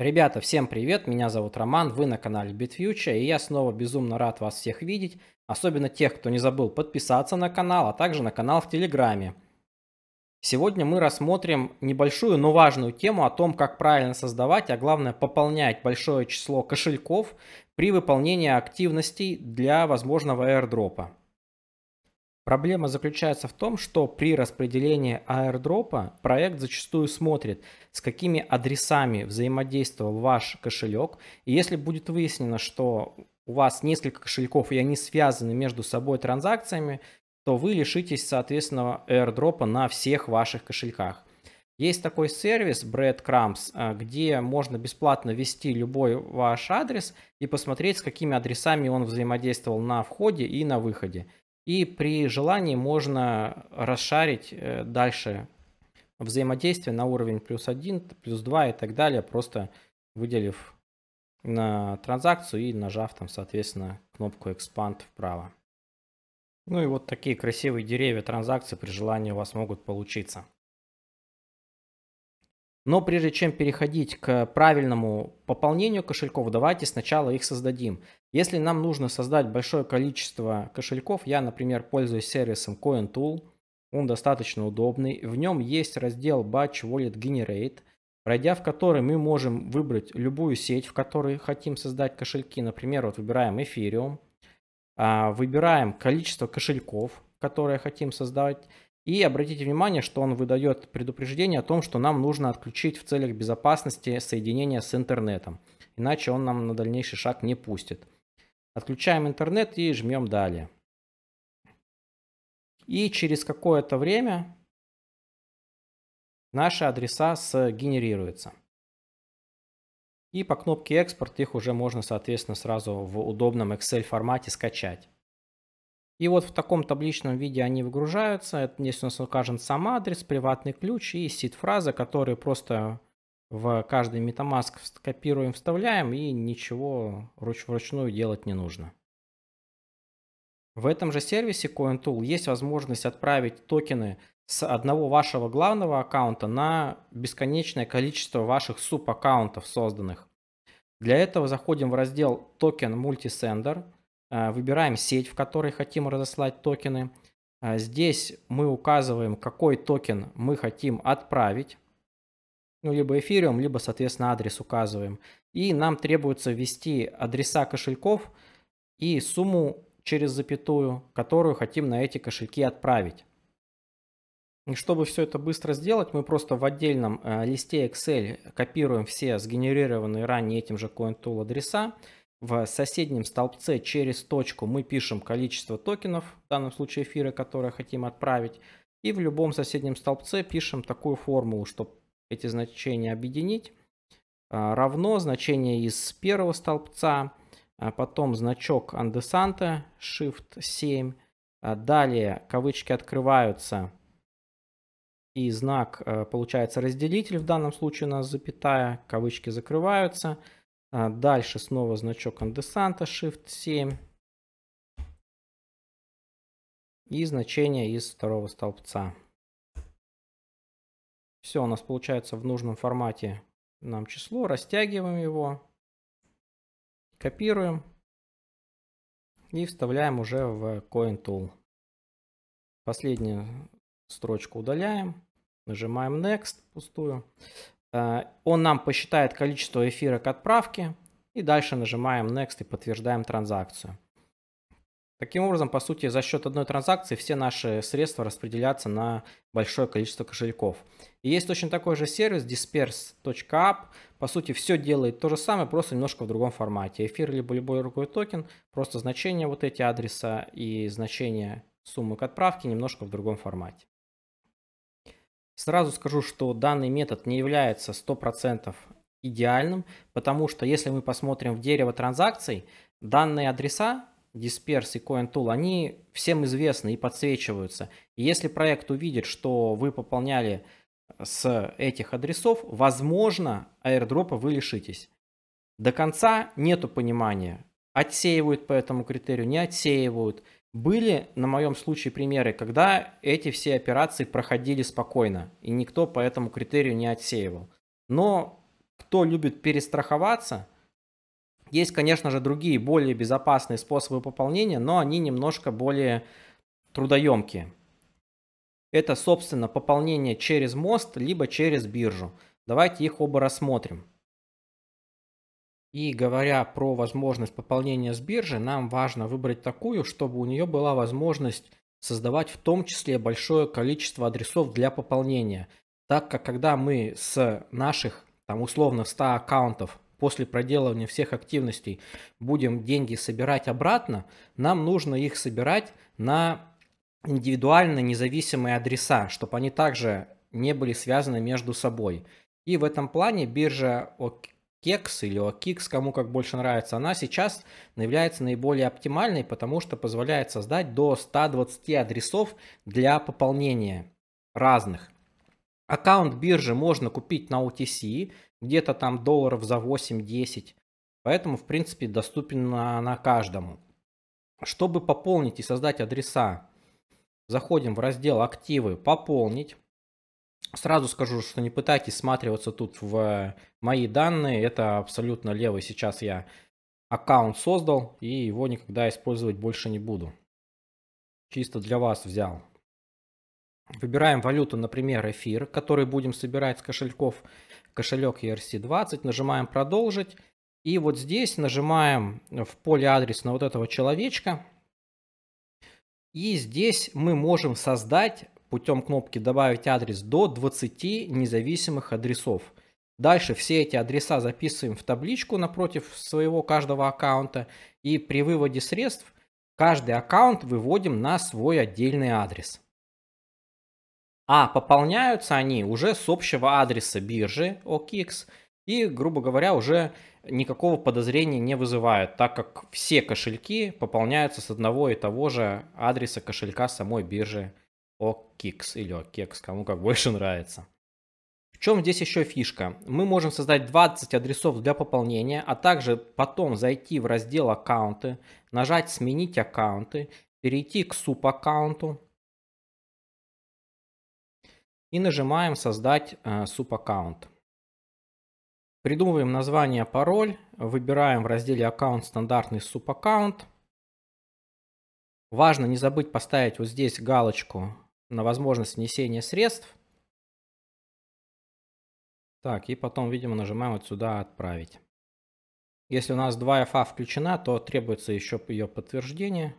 Ребята, всем привет, меня зовут Роман, вы на канале BitFuture, и я снова безумно рад вас всех видеть, особенно тех, кто не забыл подписаться на канал, а также на канал в Телеграме. Сегодня мы рассмотрим небольшую, но важную тему о том, как правильно создавать, а главное пополнять большое число кошельков при выполнении активностей для возможного аирдропа. Проблема заключается в том, что при распределении аирдропа проект зачастую смотрит, с какими адресами взаимодействовал ваш кошелек. И если будет выяснено, что у вас несколько кошельков и они связаны между собой транзакциями, то вы лишитесь, соответственного аирдропа на всех ваших кошельках. Есть такой сервис Breadcrumbs, э, где можно бесплатно ввести любой ваш адрес и посмотреть, с какими адресами он взаимодействовал на входе и на выходе. И при желании можно расшарить э, дальше взаимодействие на уровень плюс 1, плюс 2 и так далее, просто выделив на транзакцию и нажав там, соответственно, кнопку Expand вправо. Ну и вот такие красивые деревья транзакций при желании у вас могут получиться. Но прежде чем переходить к правильному пополнению кошельков, давайте сначала их создадим. Если нам нужно создать большое количество кошельков, я, например, пользуюсь сервисом CoinTool, он достаточно удобный. В нем есть раздел Batch Wallet Generate, пройдя в который мы можем выбрать любую сеть, в которой хотим создать кошельки. Например, вот выбираем Ethereum, а, выбираем количество кошельков, которые хотим создать, и обратите внимание, что он выдает предупреждение о том, что нам нужно отключить в целях безопасности соединение с интернетом, иначе он нам на дальнейший шаг не пустит. Отключаем интернет и жмем «Далее». И через какое-то время наши адреса сгенерируются. И по кнопке «Экспорт» их уже можно, соответственно, сразу в удобном Excel формате скачать. И вот в таком табличном виде они выгружаются. Здесь у нас указан сам адрес, приватный ключ и сид-фраза, которые просто в каждый MetaMask копируем, вставляем и ничего руч вручную делать не нужно. В этом же сервисе CoinTool есть возможность отправить токены с одного вашего главного аккаунта на бесконечное количество ваших суб-аккаунтов созданных. Для этого заходим в раздел «Токен Multisender», а, выбираем сеть, в которой хотим разослать токены. А, здесь мы указываем, какой токен мы хотим отправить. Ну, либо эфириум, либо, соответственно, адрес указываем. И нам требуется ввести адреса кошельков и сумму через запятую, которую хотим на эти кошельки отправить. И чтобы все это быстро сделать, мы просто в отдельном а, листе Excel копируем все сгенерированные ранее этим же CoinTool адреса, в соседнем столбце через точку мы пишем количество токенов, в данном случае эфира, которые хотим отправить. И в любом соседнем столбце пишем такую формулу, чтобы эти значения объединить. А, равно значение из первого столбца, а потом значок андесанта, Shift 7. А далее кавычки открываются и знак, э, получается, разделитель, в данном случае у нас запятая, кавычки закрываются – а, дальше снова значок конденсанта Shift 7. И значение из второго столбца. Все у нас получается в нужном формате нам число. Растягиваем его. Копируем. И вставляем уже в coin tool Последнюю строчку удаляем. Нажимаем Next пустую. Э, он нам посчитает количество эфира к отправке, и дальше нажимаем Next и подтверждаем транзакцию. Таким образом, по сути, за счет одной транзакции все наши средства распределятся на большое количество кошельков. И есть точно такой же сервис disperse.app. По сути, все делает то же самое, просто немножко в другом формате. Эфир либо любой другой токен, просто значение вот эти адреса и значение суммы к отправке немножко в другом формате. Сразу скажу, что данный метод не является 100% идеальным, потому что если мы посмотрим в дерево транзакций, данные адреса Disperse и CoinTool, они всем известны и подсвечиваются. И если проект увидит, что вы пополняли с этих адресов, возможно, аирдропа вы лишитесь. До конца нету понимания, отсеивают по этому критерию, не отсеивают – были на моем случае примеры, когда эти все операции проходили спокойно, и никто по этому критерию не отсеивал. Но кто любит перестраховаться, есть, конечно же, другие более безопасные способы пополнения, но они немножко более трудоемкие. Это, собственно, пополнение через мост, либо через биржу. Давайте их оба рассмотрим. И говоря про возможность пополнения с биржи, нам важно выбрать такую, чтобы у нее была возможность создавать в том числе большое количество адресов для пополнения. Так как когда мы с наших там условно 100 аккаунтов после проделывания всех активностей будем деньги собирать обратно, нам нужно их собирать на индивидуально независимые адреса, чтобы они также не были связаны между собой. И в этом плане биржа Кекс или Окикс, кому как больше нравится, она сейчас является наиболее оптимальной, потому что позволяет создать до 120 адресов для пополнения разных. Аккаунт биржи можно купить на OTC, где-то там долларов за 8-10, поэтому в принципе доступен на, на каждому. Чтобы пополнить и создать адреса, заходим в раздел «Активы. Пополнить». Сразу скажу, что не пытайтесь сматриваться тут в мои данные. Это абсолютно левый. Сейчас я аккаунт создал и его никогда использовать больше не буду. Чисто для вас взял. Выбираем валюту, например, эфир, который будем собирать с кошельков. Кошелек ERC20. Нажимаем «Продолжить». И вот здесь нажимаем в поле адрес на вот этого человечка. И здесь мы можем создать путем кнопки «Добавить адрес» до 20 независимых адресов. Дальше все эти адреса записываем в табличку напротив своего каждого аккаунта и при выводе средств каждый аккаунт выводим на свой отдельный адрес. А пополняются они уже с общего адреса биржи OKX и, грубо говоря, уже никакого подозрения не вызывают, так как все кошельки пополняются с одного и того же адреса кошелька самой биржи Окикс или Окекс, кому как больше нравится. В чем здесь еще фишка? Мы можем создать 20 адресов для пополнения, а также потом зайти в раздел аккаунты, нажать сменить аккаунты, перейти к суп аккаунту и нажимаем создать э, суп аккаунт. Придумываем название пароль, выбираем в разделе аккаунт стандартный суп аккаунт. Важно не забыть поставить вот здесь галочку на возможность внесения средств. Так, и потом, видимо, нажимаем вот сюда «Отправить». Если у нас 2FA включена, то требуется еще ее подтверждение.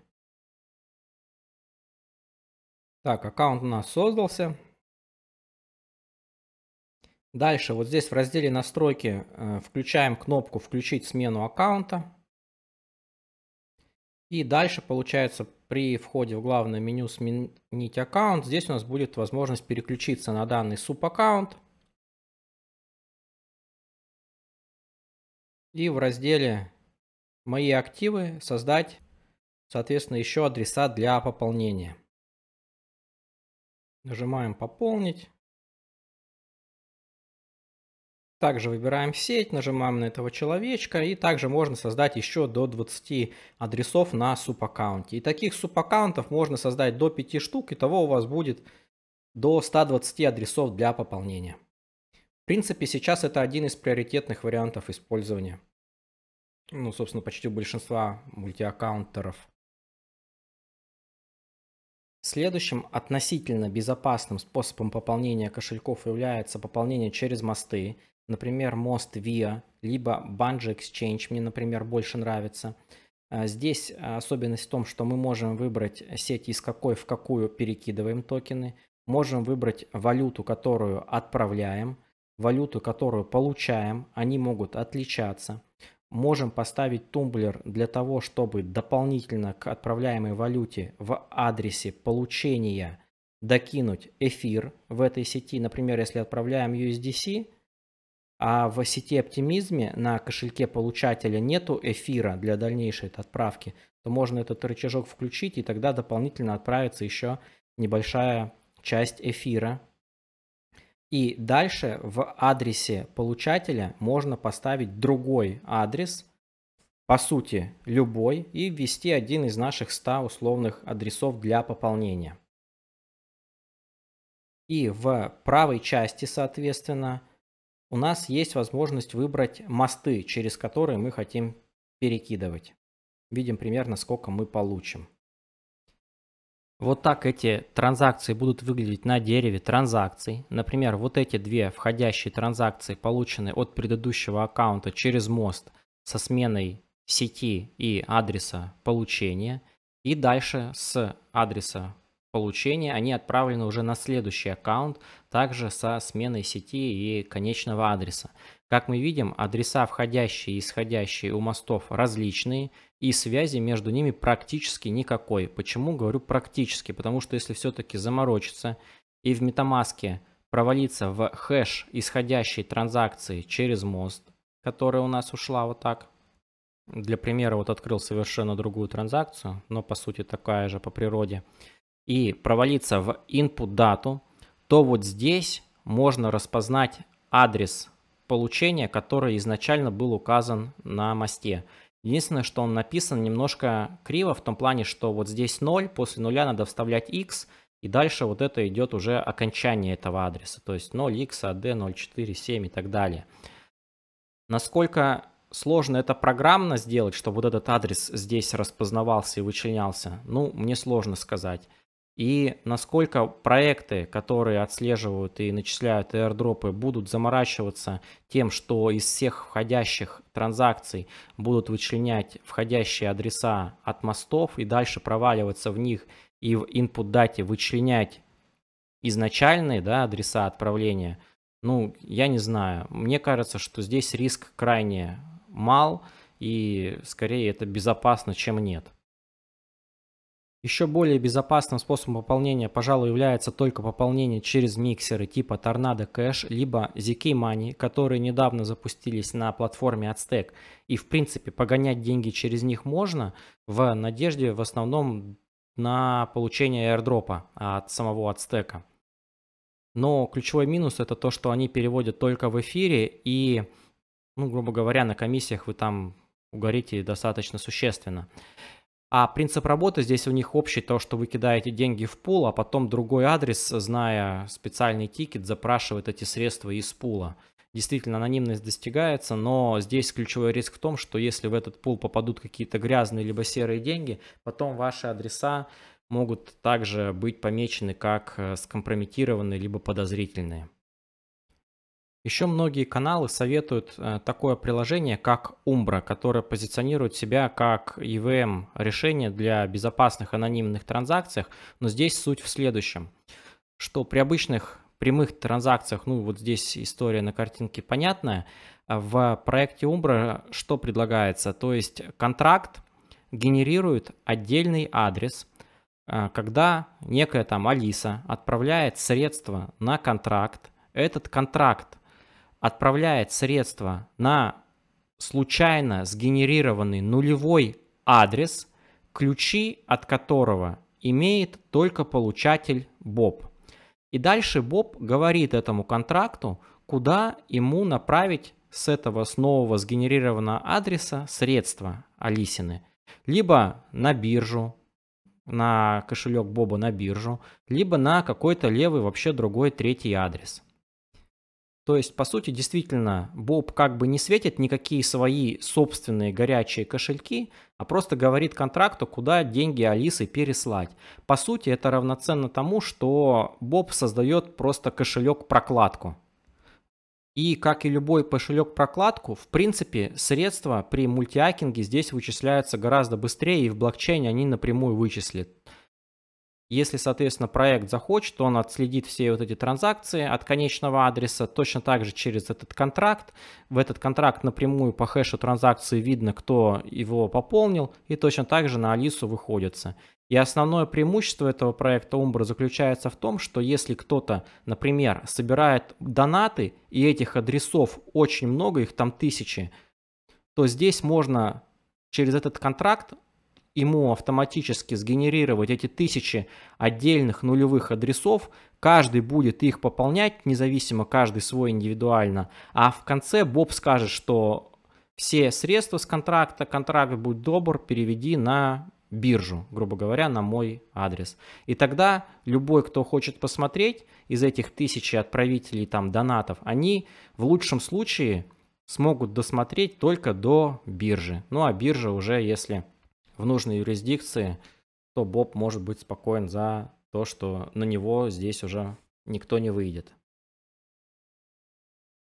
Так, аккаунт у нас создался. Дальше вот здесь в разделе «Настройки» э, включаем кнопку «Включить смену аккаунта». И дальше, получается, при входе в главное меню «Сменить аккаунт» здесь у нас будет возможность переключиться на данный суп аккаунт И в разделе «Мои активы» создать, соответственно, еще адреса для пополнения. Нажимаем «Пополнить». Также выбираем сеть, нажимаем на этого человечка и также можно создать еще до 20 адресов на супа-аккаунте. И таких супа-аккаунтов можно создать до 5 штук, и того у вас будет до 120 адресов для пополнения. В принципе, сейчас это один из приоритетных вариантов использования. Ну, собственно, почти у большинства мультиаккаунтеров. Следующим относительно безопасным способом пополнения кошельков является пополнение через мосты например, мост Via, либо Bungee Exchange, мне, например, больше нравится. А, здесь особенность в том, что мы можем выбрать сеть, из какой в какую перекидываем токены, можем выбрать валюту, которую отправляем, валюту, которую получаем, они могут отличаться. Можем поставить тумблер для того, чтобы дополнительно к отправляемой валюте в адресе получения докинуть эфир в этой сети. Например, если отправляем USDC, а в сети оптимизме на кошельке получателя нету эфира для дальнейшей отправки, то можно этот рычажок включить, и тогда дополнительно отправится еще небольшая часть эфира. И дальше в адресе получателя можно поставить другой адрес, по сути любой, и ввести один из наших 100 условных адресов для пополнения. И в правой части, соответственно, у нас есть возможность выбрать мосты, через которые мы хотим перекидывать. Видим примерно, сколько мы получим. Вот так эти транзакции будут выглядеть на дереве транзакций. Например, вот эти две входящие транзакции, полученные от предыдущего аккаунта через мост со сменой сети и адреса получения. И дальше с адреса получения, они отправлены уже на следующий аккаунт, также со сменой сети и конечного адреса. Как мы видим, адреса входящие и исходящие у мостов различные, и связи между ними практически никакой. Почему говорю практически? Потому что если все-таки заморочиться и в метамаске провалиться в хэш исходящей транзакции через мост, которая у нас ушла вот так, для примера вот открыл совершенно другую транзакцию, но по сути такая же по природе, и провалиться в input дату, то вот здесь можно распознать адрес получения, который изначально был указан на мосте. Единственное, что он написан немножко криво, в том плане, что вот здесь 0, после нуля надо вставлять x, и дальше вот это идет уже окончание этого адреса, то есть 0x, ad, 047 и так далее. Насколько сложно это программно сделать, чтобы вот этот адрес здесь распознавался и вычленялся, ну, мне сложно сказать и насколько проекты, которые отслеживают и начисляют аирдропы, будут заморачиваться тем, что из всех входящих транзакций будут вычленять входящие адреса от мостов и дальше проваливаться в них и в input дате вычленять изначальные да, адреса отправления, ну, я не знаю. Мне кажется, что здесь риск крайне мал, и скорее это безопасно, чем нет. Еще более безопасным способом пополнения, пожалуй, является только пополнение через миксеры типа Tornado Cash, либо ZK Money, которые недавно запустились на платформе Aztec. И, в принципе, погонять деньги через них можно в надежде в основном на получение аирдропа от самого Aztec. Но ключевой минус это то, что они переводят только в эфире и, ну, грубо говоря, на комиссиях вы там угорите достаточно существенно. А принцип работы здесь у них общий, то, что вы кидаете деньги в пул, а потом другой адрес, зная специальный тикет, запрашивает эти средства из пула. Действительно, анонимность достигается, но здесь ключевой риск в том, что если в этот пул попадут какие-то грязные либо серые деньги, потом ваши адреса могут также быть помечены как э, скомпрометированные либо подозрительные. Еще многие каналы советуют э, такое приложение, как Umbra, которое позиционирует себя как EVM решение для безопасных анонимных транзакций, но здесь суть в следующем, что при обычных прямых транзакциях, ну вот здесь история на картинке понятная, в проекте Umbra что предлагается? То есть контракт генерирует отдельный адрес, э, когда некая там Алиса отправляет средства на контракт, этот контракт отправляет средства на случайно сгенерированный нулевой адрес, ключи от которого имеет только получатель Боб. И дальше Боб говорит этому контракту, куда ему направить с этого с нового сгенерированного адреса средства Алисины. Либо на биржу, на кошелек Боба на биржу, либо на какой-то левый вообще другой третий адрес. То есть, по сути, действительно, Боб как бы не светит никакие свои собственные горячие кошельки, а просто говорит контракту, куда деньги Алисы переслать. По сути, это равноценно тому, что Боб создает просто кошелек-прокладку. И как и любой кошелек-прокладку, в принципе, средства при мультиакинге здесь вычисляются гораздо быстрее, и в блокчейне они напрямую вычислят. Если, соответственно, проект захочет, то он отследит все вот эти транзакции от конечного адреса, точно так же через этот контракт. В этот контракт напрямую по хэшу транзакции видно, кто его пополнил, и точно так же на Алису выходится. И основное преимущество этого проекта Umbra заключается в том, что если кто-то, например, собирает донаты, и этих адресов очень много, их там тысячи, то здесь можно через этот контракт ему автоматически сгенерировать эти тысячи отдельных нулевых адресов, каждый будет их пополнять, независимо каждый свой индивидуально, а в конце Боб скажет, что все средства с контракта, контракт будет добр, переведи на биржу, грубо говоря, на мой адрес. И тогда любой, кто хочет посмотреть из этих тысячи отправителей там донатов, они в лучшем случае смогут досмотреть только до биржи. Ну а биржа уже, если в нужной юрисдикции, то Боб может быть спокоен за то, что на него здесь уже никто не выйдет.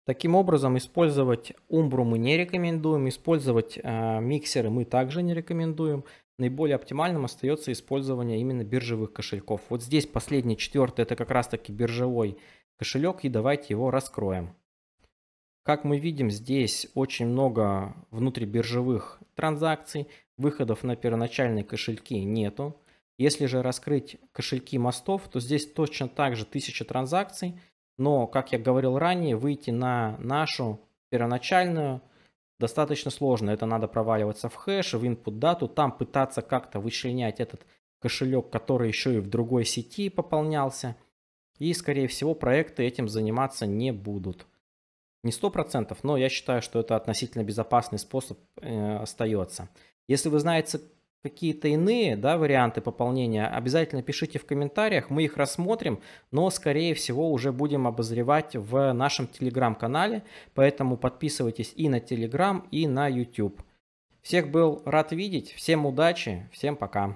Таким образом, использовать Умбру мы не рекомендуем, использовать э, миксеры мы также не рекомендуем. Наиболее оптимальным остается использование именно биржевых кошельков. Вот здесь последний, четвертый, это как раз таки биржевой кошелек, и давайте его раскроем. Как мы видим, здесь очень много внутрибиржевых транзакций выходов на первоначальные кошельки нету. Если же раскрыть кошельки мостов, то здесь точно так же 1000 транзакций, но, как я говорил ранее, выйти на нашу первоначальную достаточно сложно. Это надо проваливаться в хэш, в input дату, там пытаться как-то вычленять этот кошелек, который еще и в другой сети пополнялся. И, скорее всего, проекты этим заниматься не будут. Не 100%, но я считаю, что это относительно безопасный способ э, остается. Если вы знаете какие-то иные да, варианты пополнения, обязательно пишите в комментариях, мы их рассмотрим, но скорее всего уже будем обозревать в нашем телеграм-канале, поэтому подписывайтесь и на телеграм, и на YouTube. Всех был рад видеть, всем удачи, всем пока.